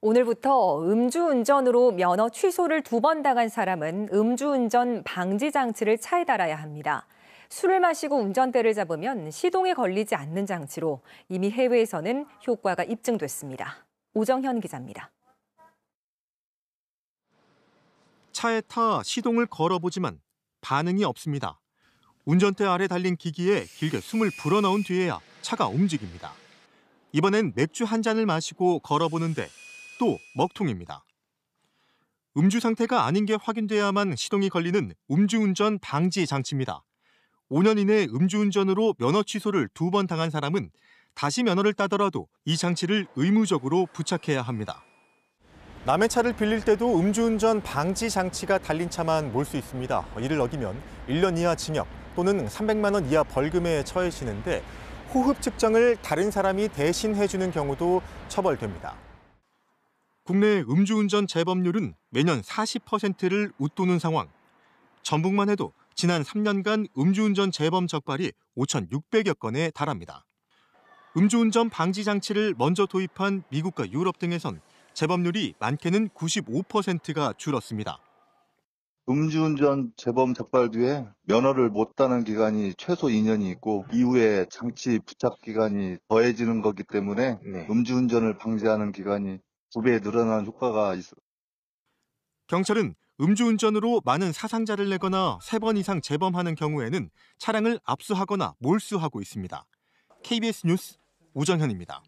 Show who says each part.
Speaker 1: 오늘부터 음주운전으로 면허 취소를 두 번 당한 사람은 음주운전 방지 장치를 차에 달아야 합니다. 술을 마시고 운전대를 잡으면 시동에 걸리지 않는 장치로 이미 해외에서는 효과가 입증됐습니다. 오정현 기자입니다.
Speaker 2: 차에 타 시동을 걸어보지만 반응이 없습니다. 운전대 아래 달린 기기에 길게 숨을 불어넣은 뒤에야 차가 움직입니다. 이번엔 맥주 한 잔을 마시고 걸어보는데 또 먹통입니다. 음주 상태가 아닌 게 확인돼야만 시동이 걸리는 음주운전 방지 장치입니다. 5년 이내 음주운전으로 면허 취소를 두 번 당한 사람은 다시 면허를 따더라도 이 장치를 의무적으로 부착해야 합니다. 남의 차를 빌릴 때도 음주운전 방지 장치가 달린 차만 몰 수 있습니다. 이를 어기면 1년 이하 징역 또는 300만 원 이하 벌금에 처해지는데 호흡 측정을 다른 사람이 대신해주는 경우도 처벌됩니다. 국내 음주운전 재범률은 매년 40%를 웃도는 상황. 전북만 해도 지난 3년간 음주운전 재범 적발이 5,600여 건에 달합니다. 음주운전 방지 장치를 먼저 도입한 미국과 유럽 등에선 재범률이 많게는 95%가 줄었습니다.
Speaker 3: 음주운전 재범 적발 뒤에 면허를 못 따는 기간이 최소 2년이 있고 이후에 장치 부착 기간이 더해지는 거기 때문에 네. 음주운전을 방지하는 기간이 2배 늘어난 효과가 있어. 경찰은 음주운전으로
Speaker 2: 많은 사상자를 내거나 3번 이상 재범하는 경우에는 차량을 압수하거나 몰수하고 있습니다. KBS 뉴스 우정현입니다.